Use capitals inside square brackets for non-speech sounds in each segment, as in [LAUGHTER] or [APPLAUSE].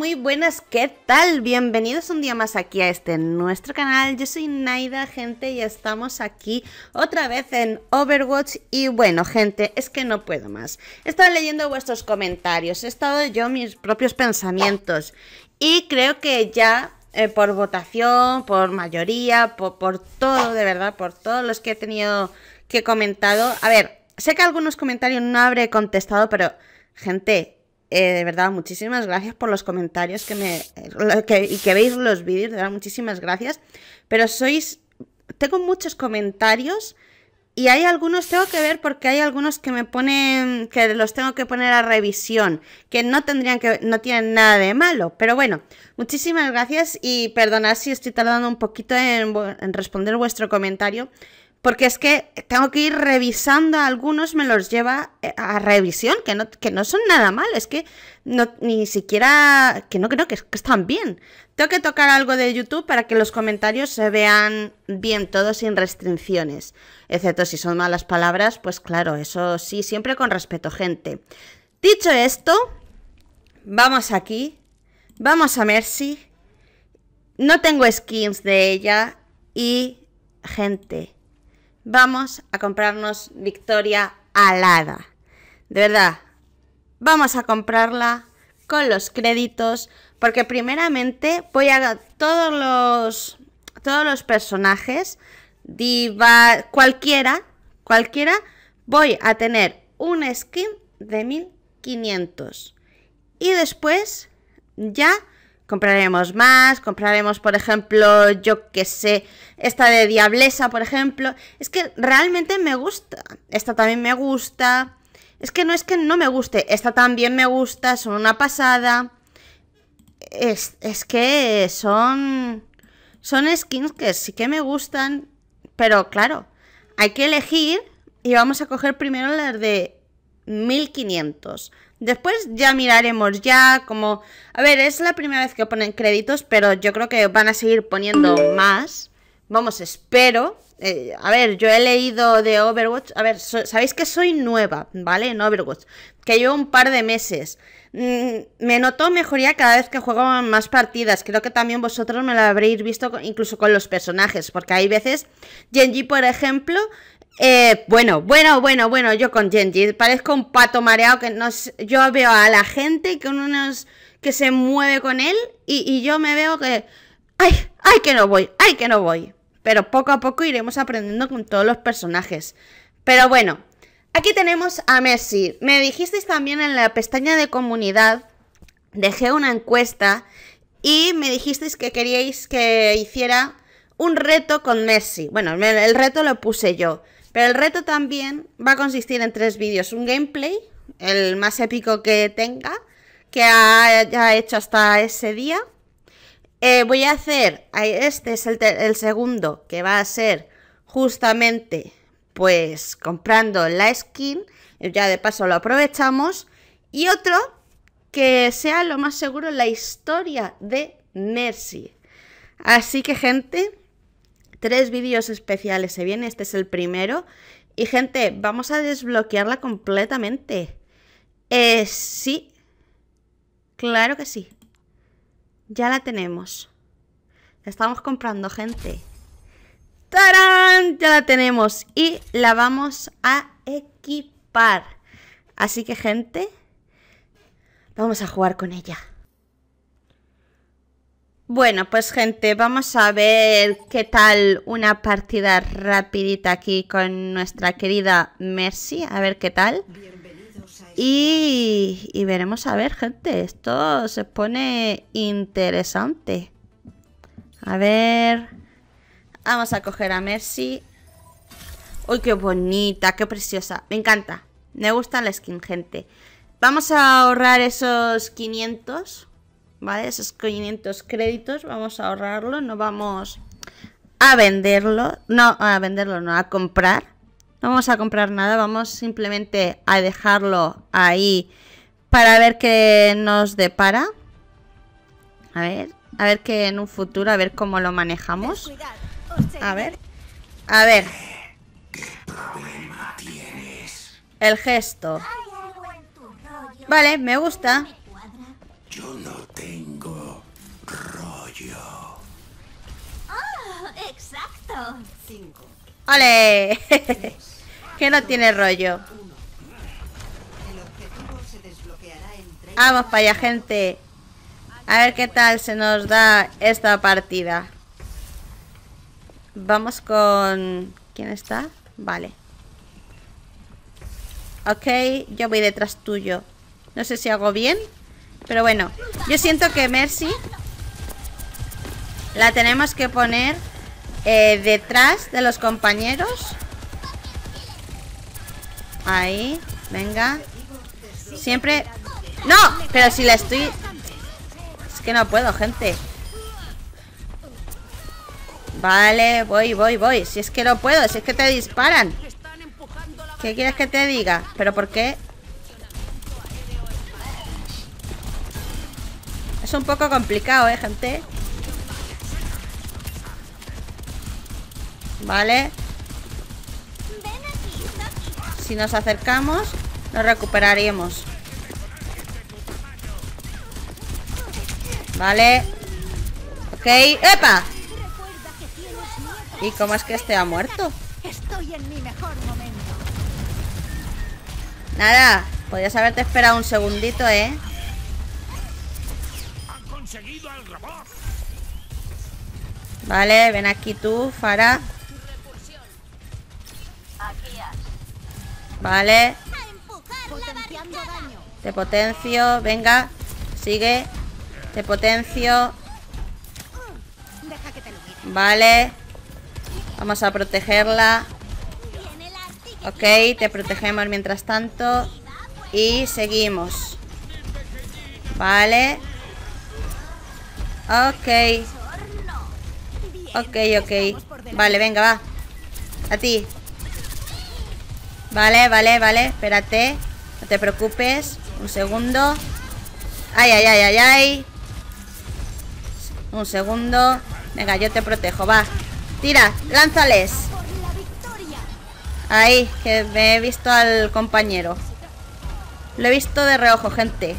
muy buenas, ¿qué tal? Bienvenidos un día más aquí a este nuestro canal. Yo soy Naida, gente, y estamos aquí otra vez en Overwatch. Y bueno, gente, es que no puedo más. He estado leyendo vuestros comentarios, he estado yo mis propios pensamientos. Y creo que ya eh, por votación, por mayoría, por, todo, de verdad, por todos los que he tenido que comentado. A ver, sé que algunos comentarios no habré contestado, pero gente, eh, de verdad, muchísimas gracias por los comentarios que me, eh, que, y que veis los vídeos, de verdad, muchísimas gracias. Pero sois, tengo muchos comentarios y hay algunos, tengo que ver porque hay algunos que me ponen, que los tengo que poner a revisión, que no tendrían que, no tienen nada de malo. Pero bueno, muchísimas gracias y perdonad si estoy tardando un poquito en responder vuestro comentario porque es que tengo que ir revisando algunos, me los lleva eh, a revisión, que no, que no son nada mal, es que no, ni siquiera, que no creo que, que, están bien. Tengo que tocar algo de YouTube para que los comentarios se vean bien, todos sin restricciones, excepto si son malas palabras, pues claro, eso sí, siempre con respeto, gente. Dicho esto, vamos aquí, vamos a Mercy, no tengo skins de ella y gente Vamos a comprarnos Victoria alada. De verdad, vamos a comprarla con los créditos porque primeramente voy a todos los todos los personajes diva cualquiera cualquiera voy a tener un skin de 1500 y después ya compraremos más, compraremos, por ejemplo, yo que sé, esta de Diablesa, por ejemplo. Es que realmente me gusta. Esta también me gusta. Es que no es que no me guste, esta también me gusta, son una pasada. Es, es que son... Son skins que sí que me gustan, pero claro, hay que elegir y vamos a coger primero las de 1500. Después ya miraremos ya como... A ver, es la primera vez que ponen créditos, pero yo creo que van a seguir poniendo más. Vamos, espero. Eh, a ver, yo he leído de Overwatch. A ver, sabéis que soy nueva, ¿vale? En Overwatch. Que llevo un par de meses. Mm, me noto mejoría cada vez que juego más partidas. Creo que también vosotros me lo habréis visto incluso con los personajes. Porque hay veces, Genji, por ejemplo, eh, bueno, bueno, bueno, bueno, yo con Genji, parezco un pato mareado que nos, yo veo a la gente con unos que se mueve con él y, y yo me veo que, ay, ay que no voy, ay que no voy. Pero poco a poco iremos aprendiendo con todos los personajes. Pero bueno, aquí tenemos a Messi. Me dijisteis también en la pestaña de comunidad, dejé una encuesta y me dijisteis que queríais que hiciera un reto con Messi. Bueno, el reto lo puse yo. Pero el reto también va a consistir en tres vídeos. Un gameplay, el más épico que tenga, que haya hecho hasta ese día. Eh, voy a hacer, este es el, segundo, que va a ser justamente pues comprando la skin. Ya de paso lo aprovechamos. Y otro que sea lo más seguro la historia de Mercy. Así que gente, Tres vídeos especiales se viene este es el primero. Y gente, vamos a desbloquearla completamente. Eh, sí. Claro que sí. Ya la tenemos. La estamos comprando, gente. Ya la tenemos. Y la vamos a equipar. Así que, gente, vamos a jugar con ella. Bueno, pues gente, vamos a ver qué tal una partida rapidita aquí con nuestra querida Mercy, a ver qué tal. Y, este y veremos a ver, gente, esto se pone interesante. A ver, vamos a coger a Mercy. Uy, qué bonita, qué preciosa, me encanta, me gusta la skin, gente. Vamos a ahorrar esos 500 ¿vale? Esos 500 créditos vamos a ahorrarlo, no vamos a venderlo, no, a venderlo, no, a comprar. No vamos a comprar nada, vamos simplemente a dejarlo ahí para ver qué nos depara. A ver, a ver qué en un futuro, a ver cómo lo manejamos. A ver, a ver. El gesto. Vale, me gusta. Yo no tengo rollo. ¡Oh! ¡Exacto! ¡Ole! [LAUGHS] que no tiene rollo. Vamos para allá, gente. A ver qué tal se nos da esta partida. Vamos con... ¿Quién está? Vale. Ok, yo voy detrás tuyo. No sé si hago bien. Pero bueno, yo siento que Mercy la tenemos que poner eh, detrás de los compañeros. Ahí, venga. Siempre... ¡No! Pero si la estoy... Es que no puedo, gente. Vale, voy, voy, voy. Si es que no puedo, si es que te disparan. ¿Qué quieres que te diga? ¿Pero por qué? Es un poco complicado, ¿eh, gente? Vale. Si nos acercamos, nos recuperaríamos Vale. Ok. ¡Epa! ¿Y cómo es que este ha muerto? Estoy en mi mejor momento. Nada, podrías haberte esperado un segundito, ¿eh? al robot. Vale, ven aquí tú, Fara. Vale. Te potencio, venga. Sigue. Te potencio. Vale. Vamos a protegerla. Ok, te protegemos mientras tanto. Y seguimos. Vale. Ok. Ok, ok. Vale, venga, va. A ti. Vale, vale, vale. Espérate. No te preocupes. Un segundo. Ay, ay, ay, ay, ay. Un segundo. Venga, yo te protejo, va. Tira, lánzales. Ahí, que me he visto al compañero. Lo he visto de reojo, gente.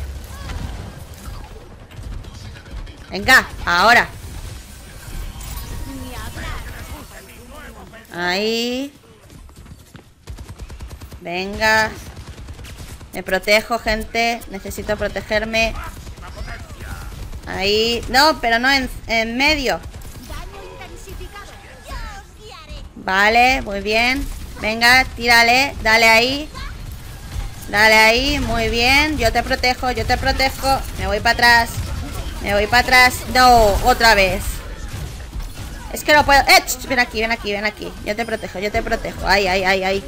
Venga, ahora. Ahí. Venga. Me protejo, gente. Necesito protegerme. Ahí. No, pero no en, medio. Vale, muy bien. Venga, tírale. Dale ahí. Dale ahí. Muy bien. Yo te protejo, yo te protejo. Me voy para atrás. Me voy para atrás. No, otra vez. Es que no puedo. ¡Eh! Ven aquí, ven aquí, ven aquí. Yo te protejo, yo te protejo. Ay, ay, ay, ay.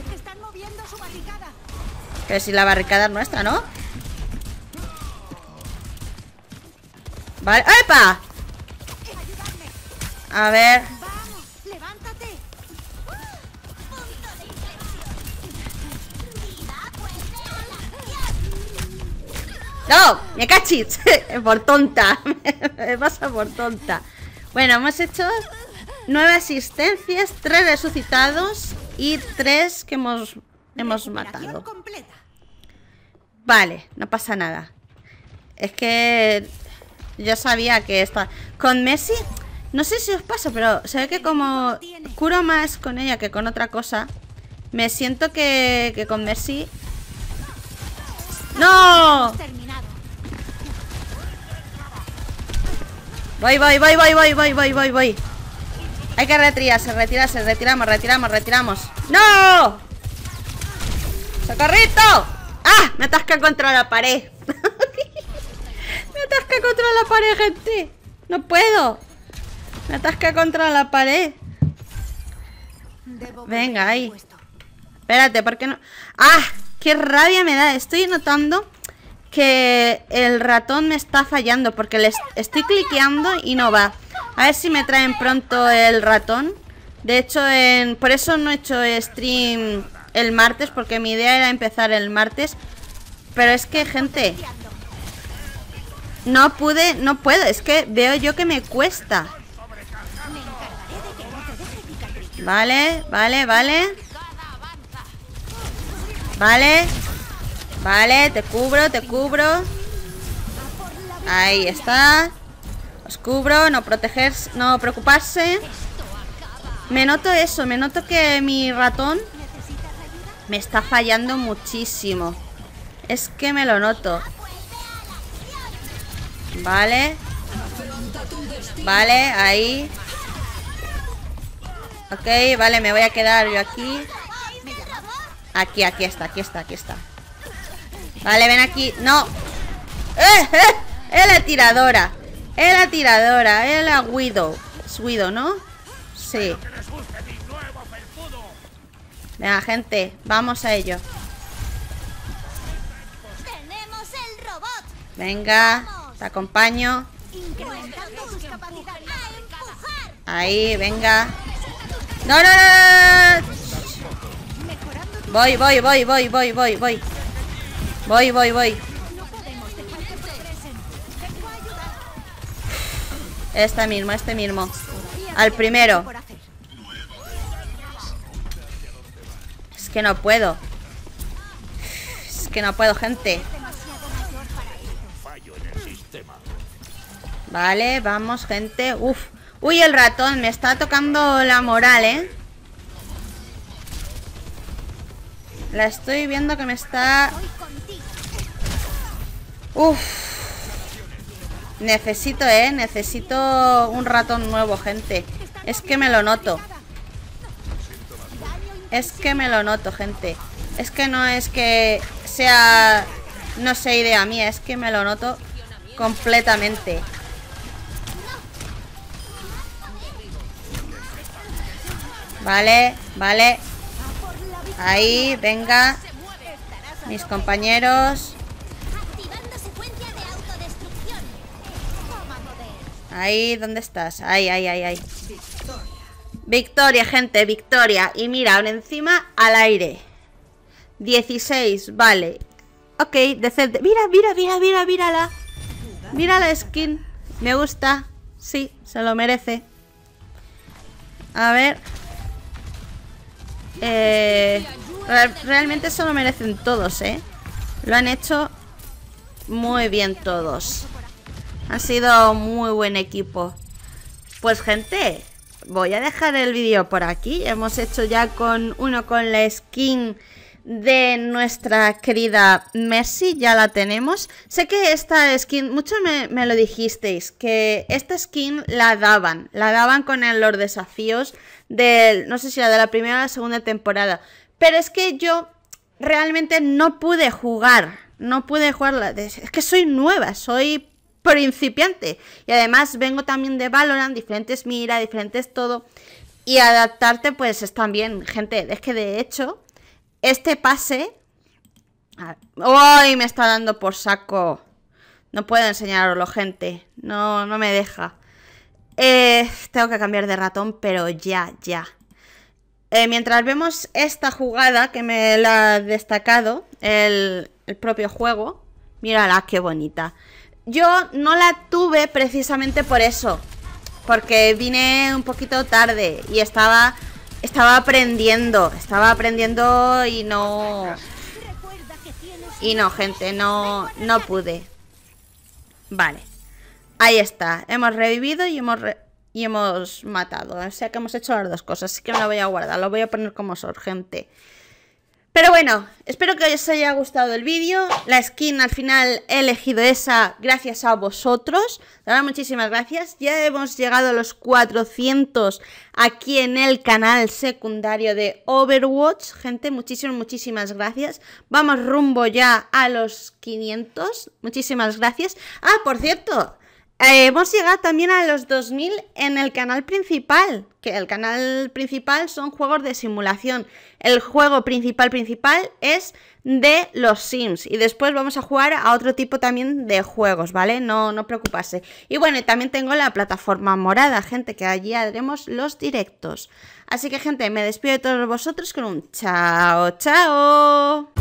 Pero si la barricada es nuestra, ¿no? Vale. ¡Epa! A ver. ¡No! ¡Me cachis! [LAUGHS] por tonta. [LAUGHS] me pasa por tonta. Bueno, hemos hecho nueve asistencias, tres resucitados y tres que hemos, hemos matado. Vale, no pasa nada. Es que yo sabía que esta... Con Messi, no sé si os pasa, pero se ve que como curo más con ella que con otra cosa, me siento que, que con Messi... ¡No! Voy, voy, voy, voy, voy, voy, voy, voy, voy. Hay que retirarse, retirarse, retiramos, retiramos, retiramos. ¡No! ¡Socorrito! ¡Ah! Me atasca contra la pared. [LAUGHS] me atasca contra la pared, gente. No puedo. Me atasca contra la pared. Venga, ahí. Espérate, ¿por qué no? ¡Ah! ¡Qué rabia me da! Estoy notando que el ratón me está fallando porque le estoy cliqueando y no va. A ver si me traen pronto el ratón. De hecho, por eso no he hecho stream el martes, porque mi idea era empezar el martes. Pero es que, gente, no pude, no puedo. Es que veo yo que me cuesta. Vale, vale, vale. Vale. Vale, te cubro, te cubro. Ahí está. Os cubro, no proteger, no preocuparse. Me noto eso, me noto que mi ratón me está fallando muchísimo. Es que me lo noto. Vale. Vale, ahí. Ok, vale, me voy a quedar yo aquí. Aquí, aquí está, aquí está, aquí está. Vale, ven aquí. No. ¡Eh, eh! Es la tiradora. Es la tiradora. Es la Guido. Es Guido, ¿no? Sí. Venga, gente. Vamos a ello. Venga. Te acompaño. Ahí, venga. ¡No, no, no! Voy, voy, voy, voy, voy, voy, voy. Voy, voy, voy. Este mismo, este mismo. Al primero. Es que no puedo. Es que no puedo, gente. Vale, vamos, gente. Uf. Uy, el ratón. Me está tocando la moral, ¿eh? La estoy viendo que me está Uf. Necesito, eh, necesito un ratón nuevo, gente Es que me lo noto Es que me lo noto, gente Es que no es que sea, no sé, idea mía Es que me lo noto completamente Vale, vale Ahí, venga Mis compañeros Ahí, ¿dónde estás? Ahí, ahí, ahí, ahí. Victoria. gente, victoria. Y mira, ahora encima al aire. 16, vale. Ok, decente. Mira, mira, mira, mira, mírala. Mira la skin. Me gusta. Sí, se lo merece. Eh, a ver. realmente se lo merecen todos, ¿eh? Lo han hecho muy bien todos. Ha sido muy buen equipo. Pues gente, voy a dejar el vídeo por aquí. Hemos hecho ya con uno con la skin de nuestra querida Messi, ya la tenemos. Sé que esta skin, mucho me, lo dijisteis, que esta skin la daban, la daban con los desafíos del, no sé si la de la primera o la segunda temporada, pero es que yo realmente no pude jugar, no pude jugarla, es que soy nueva, soy principiante. Y además vengo también de Valorant, diferentes mira, diferentes todo. Y adaptarte pues es también, gente, es que de hecho, este pase... ¡Ay! Me está dando por saco. No puedo enseñaroslo, gente. No, no me deja. Eh, tengo que cambiar de ratón, pero ya, ya. Eh, mientras vemos esta jugada que me la ha destacado el, el propio juego, mírala qué bonita. Yo no la tuve precisamente por eso. Porque vine un poquito tarde y estaba, estaba aprendiendo. Estaba aprendiendo y no... Y no, gente, no, no pude. Vale. Ahí está. Hemos revivido y hemos, y hemos matado. O sea que hemos hecho las dos cosas. Así que me la voy a guardar. Lo voy a poner como sorgente. gente. Pero bueno, espero que os haya gustado el vídeo. La skin al final he elegido esa gracias a vosotros. De muchísimas gracias. Ya hemos llegado a los 400 aquí en el canal secundario de Overwatch. Gente, muchísimas, muchísimas gracias. Vamos rumbo ya a los 500. Muchísimas gracias. Ah, por cierto, eh, hemos llegado también a los 2000 en el canal principal, que el canal principal son juegos de simulación. El juego principal principal es de los Sims y después vamos a jugar a otro tipo también de juegos, ¿vale? No, no preocuparse. Y bueno, también tengo la plataforma morada, gente, que allí haremos los directos. Así que gente, me despido de todos vosotros con un chao, chao.